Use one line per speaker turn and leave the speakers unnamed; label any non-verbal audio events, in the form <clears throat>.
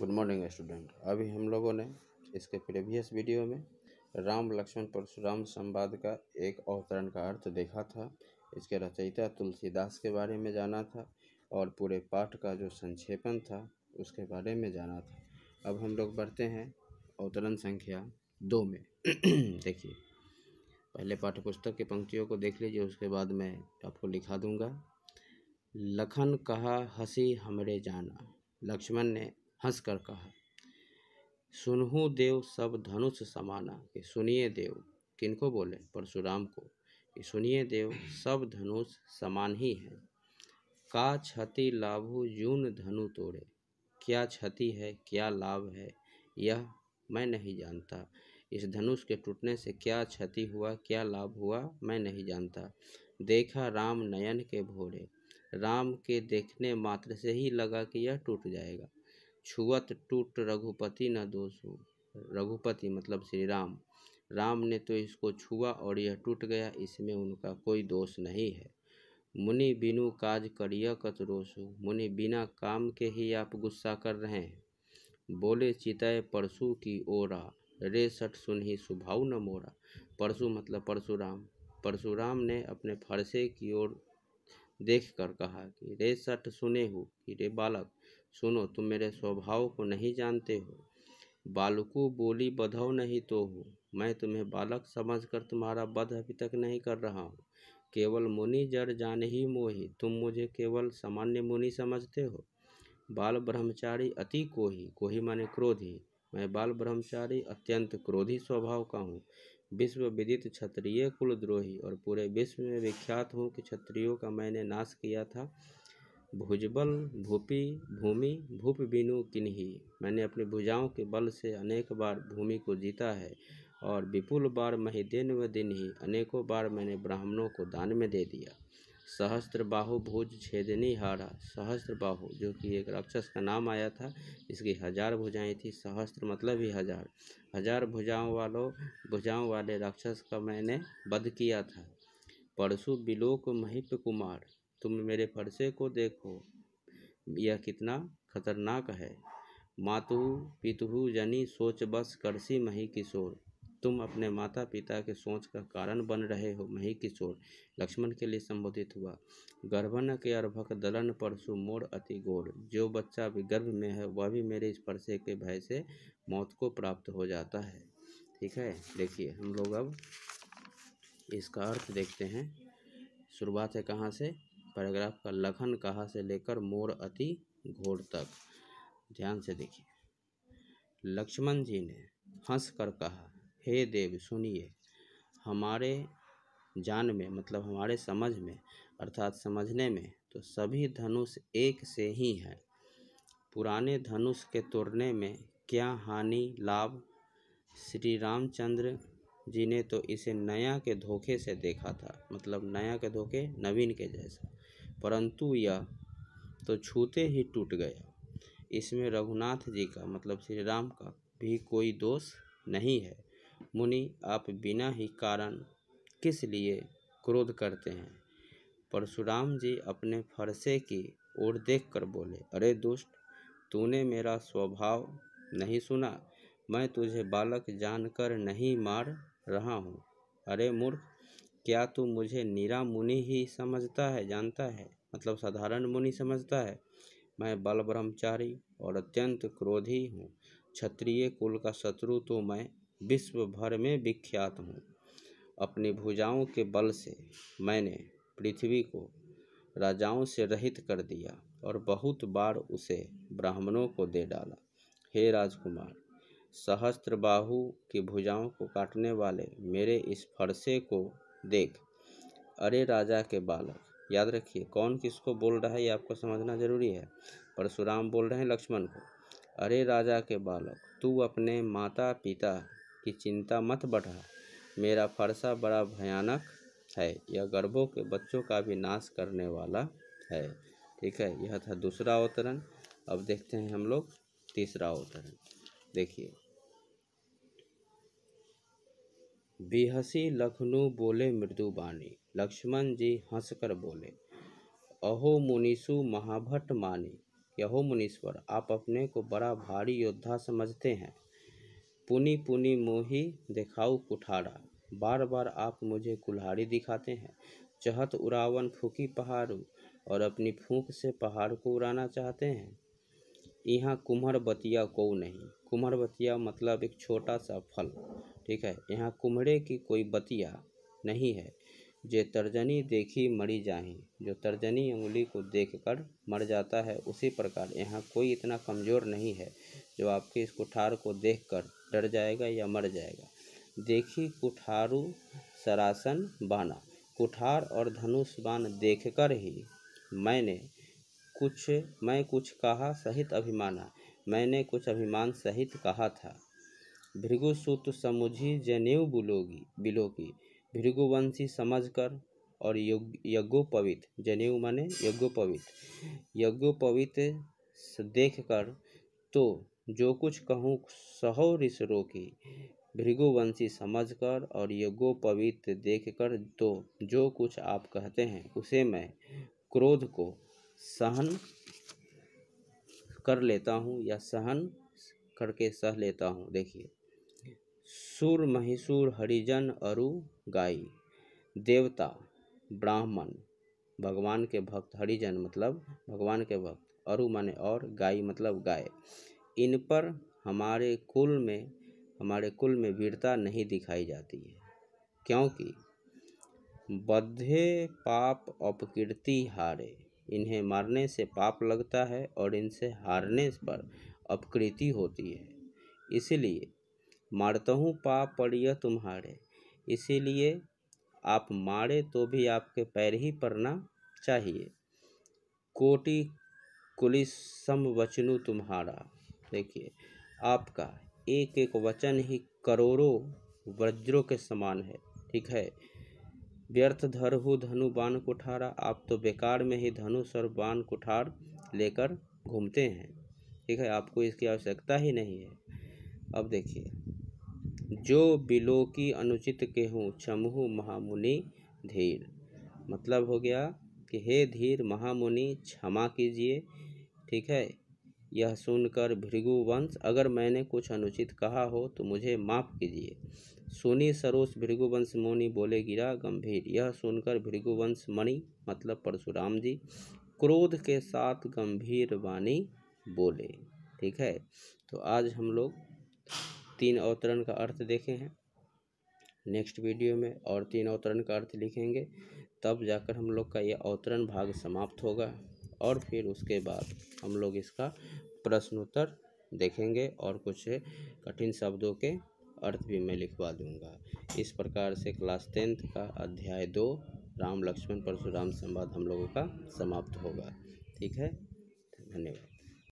good morning student अभी हम लोगों ने इसके प्रीवियस वीडियो में राम लक्ष्मण परशुराम संवाद का एक अवतरण का अर्थ देखा था इसके रचयिता तुलसीदास के बारे में जाना था और पूरे पाठ का जो संक्षेपण था उसके बारे में जाना था अब हम लोग बढ़ते हैं अवतरण संख्या दो में <clears throat> देखिए पहले पाठ्यपुस्तक की पंक्तियों को देख लीजिए उसके बाद मैं आपको लिखा दूंगा लखन कहा हंसी हमरे जाना लक्ष्मण ने हंसकर कहा सुनहु देव सब धनुष समाना कि सुनिए देव किनको बोले परशुराम को कि सुनिए देव सब धनुष समान ही है का क्षति लाभु जून धनु तोड़े क्या क्षति है क्या लाभ है यह मैं नहीं जानता इस धनुष के टूटने से क्या क्षति हुआ क्या लाभ हुआ मैं नहीं जानता देखा राम नयन के भोरे राम के देखने मात्र से ही लगा कि यह टूट जाएगा छुअत टूट रघुपति न दोषो रघुपति मतलब श्री राम राम ने तो इसको छुआ और यह टूट गया इसमें उनका कोई दोष नहीं है मुनि बिनु काज करिय कत रोसु मुनि बिना काम के ही आप गुस्सा कर रहे हैं बोले चितय परसु की ओरा रे सट सुन ही सुभाव न मोरा परसु मतलब परशुराम परशुराम ने अपने फरसे की ओर देख कर कहा कि रे सट सुने हो कि रे बालक सुनो तुम मेरे स्वभाव को नहीं जानते हो बालकू बोली बधव नहीं तो हूँ मैं तुम्हें बालक समझकर तुम्हारा बध अभी तक नहीं कर रहा हूँ केवल मुनि जड़ जान ही मोही तुम मुझे केवल सामान्य मुनि समझते हो बाल ब्रह्मचारी अति कोही कोही माने क्रोधी मैं बाल ब्रह्मचारी अत्यंत क्रोधी स्वभाव का हूँ विश्व विदित क्षत्रिय कुलद्रोही और पूरे विश्व में विख्यात हूँ कि क्षत्रियों का मैंने नाश किया था भुजबल भूपी भूमि भूप बिनु किन्ही मैंने अपनी भुजाओं के बल से अनेक बार भूमि को जीता है और विपुल बार महिदेन व दिन ही अनेकों बार मैंने ब्राह्मणों को दान में दे दिया सहस्त्र बाहु भुज छेदनी हारा सहस्त्र बाहु जो कि एक राक्षस का नाम आया था इसकी हजार भुजाएं थी सहस्त्र मतलब ही हजार हजार भुजाओं वालों भुजाओं वाले राक्षस का मैंने वध किया था परशु बिलोक महिप कुमार तुम मेरे फरसे को देखो यह कितना खतरनाक है मातु पितु जनी सोच बस करसी मही किशोर तुम अपने माता पिता के सोच का कारण बन रहे हो मही किशोर लक्ष्मण के लिए संबोधित हुआ गर्भन के अर्भक दलन परशु मोर अति गोर जो बच्चा भी गर्भ में है वह भी मेरे इस परसे के भय से मौत को प्राप्त हो जाता है ठीक है देखिए हम लोग अब इसका अर्थ देखते हैं शुरुआत है कहाँ से पैराग्राफ का लखन कहा से लेकर मोर अति घोर तक ध्यान से देखिए लक्ष्मण जी ने हंस कर कहा हे देव सुनिए हमारे जान में मतलब हमारे समझ में अर्थात समझने में तो सभी धनुष एक से ही है पुराने धनुष के तोड़ने में क्या हानि लाभ श्री रामचंद्र जी ने तो इसे नया के धोखे से देखा था मतलब नया के धोखे नवीन के जैसा परंतु यह तो छूते ही टूट गया इसमें रघुनाथ जी का मतलब श्री राम का भी कोई दोष नहीं है मुनि आप बिना ही कारण किस लिए क्रोध करते हैं परशुराम जी अपने फरसे की ओर देखकर बोले अरे दुष्ट तूने मेरा स्वभाव नहीं सुना मैं तुझे बालक जानकर नहीं मार रहा हूँ अरे मूर्ख क्या तू मुझे नीरा मुनि ही समझता है जानता है मतलब साधारण मुनि समझता है मैं बल ब्रह्मचारी और अत्यंत क्रोधी हूँ क्षत्रिय कुल का शत्रु तो मैं विश्व भर में विख्यात हूँ अपनी भुजाओं के बल से मैंने पृथ्वी को राजाओं से रहित कर दिया और बहुत बार उसे ब्राह्मणों को दे डाला हे राजकुमार सहस्त्र बाहु की भुजाओं को काटने वाले मेरे इस फरसे को देख अरे राजा के बालक याद रखिए कौन किसको बोल रहा है ये आपको समझना जरूरी है परशुराम बोल रहे हैं लक्ष्मण को अरे राजा के बालक तू अपने माता पिता की चिंता मत बढ़ा मेरा फरसा बड़ा भयानक है यह गर्भों के बच्चों का भी नाश करने वाला है ठीक है यह था दूसरा अवतरण अब देखते हैं हम लोग तीसरा अवतरण देखिए बेहसी लखनऊ बोले मृदु बानी लक्ष्मण जी हंसकर बोले अहो मुनीषु महाभट मानी यहो मुनीश्वर आप अपने को बड़ा भारी योद्धा समझते हैं पुनि पुनि मोही दिखाऊ कुठारा बार बार आप मुझे कुल्हाड़ी दिखाते हैं चहत उड़ावन फूकी पहाड़ू और अपनी फूंक से पहाड़ को उड़ाना चाहते हैं यहाँ कुम्हर बतिया को नहीं कुम्हर बतिया मतलब एक छोटा सा फल ठीक है यहाँ कुम्हरे की कोई बतिया नहीं है जे तर्जनी देखी मरी जाही जो तर्जनी उंगली को देख कर मर जाता है उसी प्रकार यहाँ कोई इतना कमज़ोर नहीं है जो आपके इस कुठार को देख कर डर जाएगा या मर जाएगा देखी कुठारू सरासन बाना कुठार और धनुष बान देख कर ही मैंने कुछ मैं कुछ कहा सहित अभिमाना मैंने कुछ अभिमान सहित कहा था भृगुसूत समुझी जनेऊ बुलोगी बिलो की भृगुवंशी समझ कर और यज्ञोपवित जनेऊ माने यज्ञोपवित यज्ञोपवित देख कर तो जो कुछ कहूँ सहो ऋषरो की भृगुवंशी समझकर और यज्ञोपवित देख कर तो जो कुछ आप कहते हैं उसे मैं क्रोध को सहन कर लेता हूँ या सहन करके सह लेता हूँ देखिए सुर महिषुर हरिजन अरु गाई देवता ब्राह्मण भगवान के भक्त हरिजन मतलब भगवान के भक्त अरु माने और गाई मतलब गाय इन पर हमारे कुल में हमारे कुल में वीरता नहीं दिखाई जाती है क्योंकि बद्धे पाप अपकीर्ति हारे इन्हें मारने से पाप लगता है और इनसे हारने पर अपकृति होती है इसलिए मारता हूँ पाप पड़िया तुम्हारे इसीलिए आप मारे तो भी आपके पैर ही पड़ना चाहिए कोटि कुलिस सम वचनु तुम्हारा देखिए आपका एक एक वचन ही करोड़ों वज्रों के समान है ठीक है व्यर्थ धरहु धनु बाण कुठारा आप तो बेकार में ही धनुष और बान कुठार लेकर घूमते हैं ठीक है आपको इसकी आवश्यकता ही नहीं है अब देखिए जो बिलो की अनुचित केहूँ चमहु महामुनि धीर मतलब हो गया कि हे धीर महामुनि क्षमा कीजिए ठीक है यह सुनकर भृगुवंश अगर मैंने कुछ अनुचित कहा हो तो मुझे माफ़ कीजिए सुनी सरोस भृगुवंश मुनि बोले गिरा गंभीर यह सुनकर भृगुवंश मणि मतलब परशुराम जी क्रोध के साथ गंभीर वाणी बोले ठीक है तो आज हम लोग तीन अवतरण का अर्थ देखे हैं नेक्स्ट वीडियो में और तीन अवतरण का अर्थ लिखेंगे तब जाकर हम लोग का यह अवतरण भाग समाप्त होगा और फिर उसके बाद हम लोग इसका प्रश्नोत्तर देखेंगे और कुछ कठिन शब्दों के अर्थ भी मैं लिखवा दूंगा इस प्रकार से क्लास टेंथ का अध्याय दो राम लक्ष्मण परशुराम संवाद हम लोगों का समाप्त होगा ठीक है धन्यवाद